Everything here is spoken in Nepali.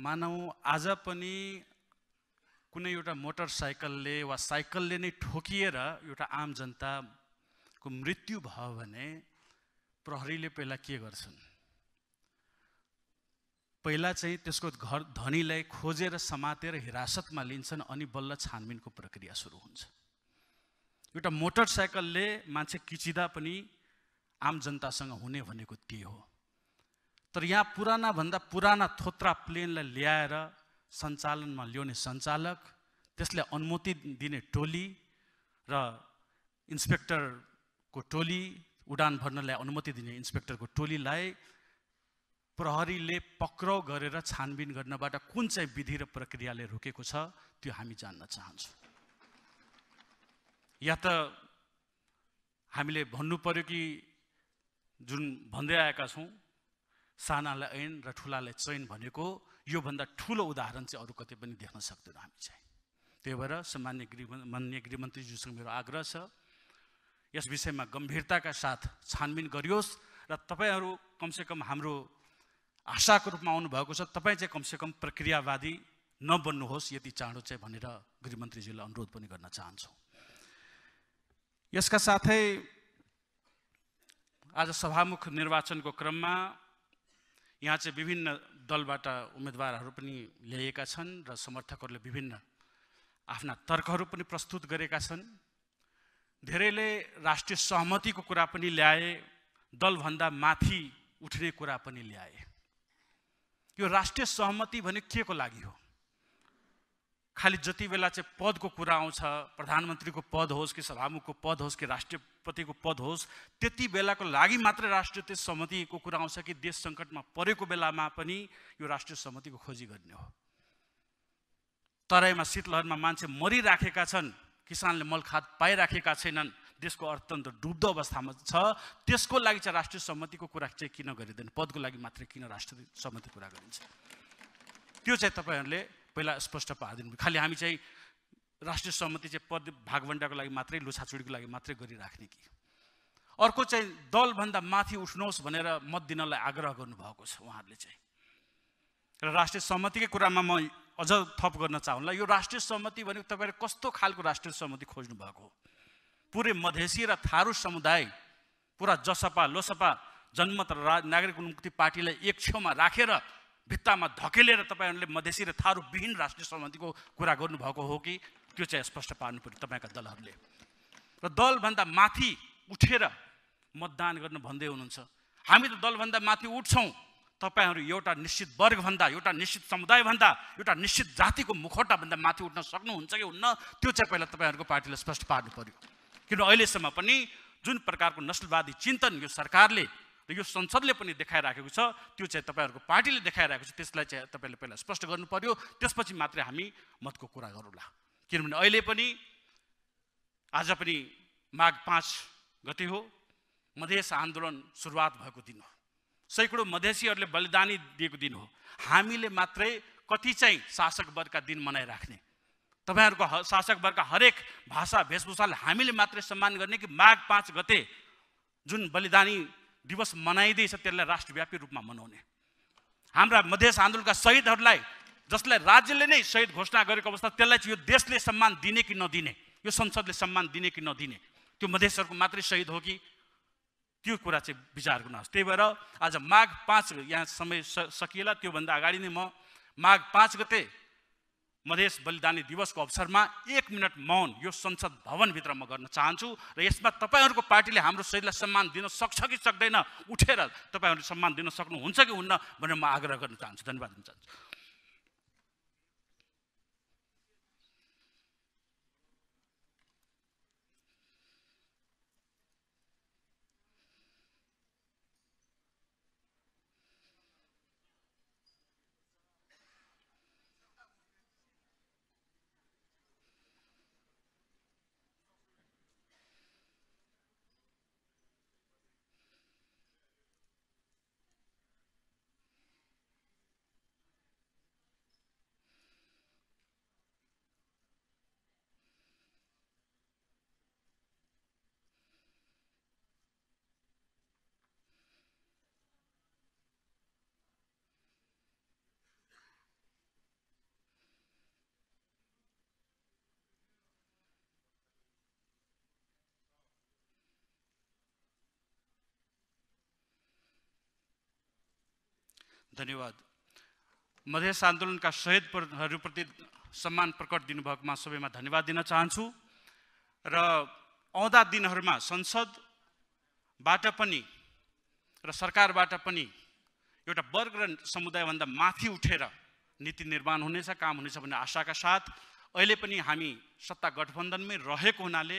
मानौँ आज पनि कुनै एउटा मोटरसाइकलले वा साइकलले नै ठोकिएर एउटा आम जनताको मृत्यु भयो भने प्रहरीले पहिला के गर्छन् पहिला चाहिँ त्यसको घर धनीलाई खोजेर समातेर हिरासतमा लिन्छन् अनि बल्ल छानबिनको प्रक्रिया सुरु हुन्छ एउटा मोटरसाइकलले मान्छे किचिँदा पनि आम जनतासँग हुने भनेको त्यही हो तर यहाँ पुरानाभन्दा पुराना थोत्रा प्लेनलाई ल्याएर सञ्चालनमा ल्याउने सञ्चालक त्यसले अनुमति दिने टोली र इन्सपेक्टरको टोली उडान भर्नलाई अनुमति दिने इन्सपेक्टरको टोलीलाई प्रहरीले पक्राउ गरेर छानबिन गर्नबाट कुन चाहिँ विधि र प्रक्रियाले रोकेको छ त्यो हामी जान्न चाहन्छौँ या त हामीले भन्नु पऱ्यो कि जुन भन्दै आएका छौँ सानालाई ऐन र ठुलालाई चयन भनेको योभन्दा ठुलो उदाहरण चाहिँ अरू कतै पनि देख्न सक्दैनौँ हामी चाहिँ त्यही भएर सामान्य गृह मान्य गृहमन्त्रीज्यूसँग मेरो आग्रह छ यस विषयमा गम्भीरताका साथ छानबिन गरियोस् र तपाईँहरू कमसेकम हाम्रो आशाको रूपमा आउनुभएको छ तपाईँ चाहिँ कमसेकम प्रक्रियावादी नबन्नुहोस् यति चाँडो चाहिँ भनेर गृहमन्त्रीज्यूलाई अनुरोध पनि गर्न चाहन्छौँ यसका साथै आज सभामुख निर्वाचनको क्रममा यहाँ चाहिँ विभिन्न दलबाट उम्मेदवारहरू पनि ल्याइएका छन् र समर्थकहरूले विभिन्न आफ्ना तर्कहरू पनि प्रस्तुत गरेका छन् धेरैले राष्ट्रिय सहमतिको कुरा पनि ल्याए दलभन्दा माथि उठ्ने कुरा पनि ल्याए यो राष्ट्रिय सहमति भने के को लागि हो खालि जति बेला चाहिँ पदको कुरा आउँछ प्रधानमन्त्रीको पद होस् कि सभामुखको पद होस् कि राष्ट्रपतिको पद होस् त्यति बेलाको लागि मात्र राष्ट्रिय सहमतिको कुरा आउँछ कि देश सङ्कटमा परेको बेलामा पनि यो राष्ट्रिय सहमतिको खोजी गर्ने हो तराईमा शीतलहरमा मान्छे मरिराखेका छन् किसानले मलखाद पाइराखेका छैनन् देशको अर्थतन्त्र डुब्दो अवस्थामा छ त्यसको लागि चाहिँ राष्ट्रिय सहमतिको कुरा चाहिँ किन गरिँदैन पदको लागि मात्रै किन राष्ट्रिय सहमतिको कुरा गरिन्छ त्यो चाहिँ तपाईँहरूले पहिला स्पष्ट पारिदिनु खालि हामी चाहिँ राष्ट्रिय सहमति चाहिँ पद भागभन्डाको लागि मात्रै लुछाचुडीको लागि मात्रै गरिराख्ने कि अर्को चाहिँ दलभन्दा माथि उठ्नुहोस् भनेर मत दिनलाई आग्रह गर्नुभएको छ उहाँहरूले चाहिँ र राष्ट्रिय सहमतिकै कुरामा म अझ थप गर्न चाहन्ला यो राष्ट्रिय सहमति भनेको तपाईँले कस्तो खालको राष्ट्रिय सहमति खोज्नु भएको हो पुरै मधेसी र थारू समुदाय पुरा जसपा लोसपा जनमत र नागरिक मुक्ति पार्टीलाई एक छेउमा राखेर भित्तामा धकेलेर तपाईँहरूले मधेसी र थारू विहीन राष्ट्रिय सहमतिको कुरा गर्नुभएको हो कि त्यो चाहिँ स्पष्ट पार्नु पऱ्यो तपाईँका दलहरूले र दलभन्दा माथि उठेर मतदान गर्न भन्दै हुनुहुन्छ हामी त दलभन्दा माथि उठ्छौँ तपाईँहरू एउटा निश्चित वर्गभन्दा एउटा निश्चित समुदायभन्दा एउटा निश्चित जातिको मुखौटाभन्दा माथि उठ्न सक्नुहुन्छ कि हुन्न त्यो चाहिँ पहिला तपाईँहरूको पार्टीले स्पष्ट पार्नु पऱ्यो किन अहिलेसम्म पनि जुन प्रकारको नस्लवादी चिन्तन यो सरकारले र यो संसदले पनि देखाइराखेको छ त्यो चाहिँ तपाईँहरूको पार्टीले देखाइरहेको छ त्यसलाई चाहिँ तपाईँले पहिला स्पष्ट गर्नु पर्यो त्यसपछि मात्रै हामी मतको कुरा गरौँला किनभने अहिले पनि आज पनि माघ पाँच गते हो मधेस आन्दोलन सुरुवात भएको दिन हो सैकडौँ मधेसीहरूले बलिदानी दिएको दिन हो हामीले मात्रै कति चाहिँ शासक वर्गका दिन मनाइराख्ने तपाईँहरूको वर्गका हरेक भाषा वेशभूषालाई हामीले मात्रै सम्मान गर्ने कि माघ पाँच गते जुन बलिदानी दिवस मनाइँदैछ त्यसलाई राष्ट्रव्यापी रूपमा मनाउने हाम्रा मधेस आन्दोलनका शहीदहरूलाई जसलाई राज्यले नै शहीद घोषणा गरेको अवस्था त्यसलाई चाहिँ यो देशले सम्मान दिने कि नदिने यो संसदले सम्मान दिने कि नदिने त्यो मधेसहरूको मात्रै शहीद हो कि त्यो कुरा चाहिँ विचार गर्नुहोस् त्यही भएर आज माघ पाँच यहाँ समय सकिएला त्योभन्दा अगाडि नै म माघ पाँच गते मधेस बलिदानी दिवसको अवसरमा एक मिनट मौन यो संसद भवनभित्र म गर्न चाहन्छु र यसमा तपाईँहरूको पार्टीले हाम्रो शरीरलाई सम्मान दिन सक्छ कि सक्दैन उठेर तपाईँहरूले सम्मान दिन सक्नुहुन्छ कि हुन्न भनेर म आग्रह गर्न चाहन्छु धन्यवाद दिन चाहन्छु धन्यवाद मधेस आन्दोलनका शहीदहरूप्रति सम्मान प्रकट दिनुभएकोमा सबैमा धन्यवाद दिन चाहन्छु र आउँदा दिनहरूमा संसदबाट पनि र सरकारबाट पनि एउटा वर्ग र समुदायभन्दा माथि उठेर नीति निर्माण हुनेछ काम हुनेछ भन्ने आशाका साथ अहिले पनि हामी सत्ता गठबन्धनमै रहेको हुनाले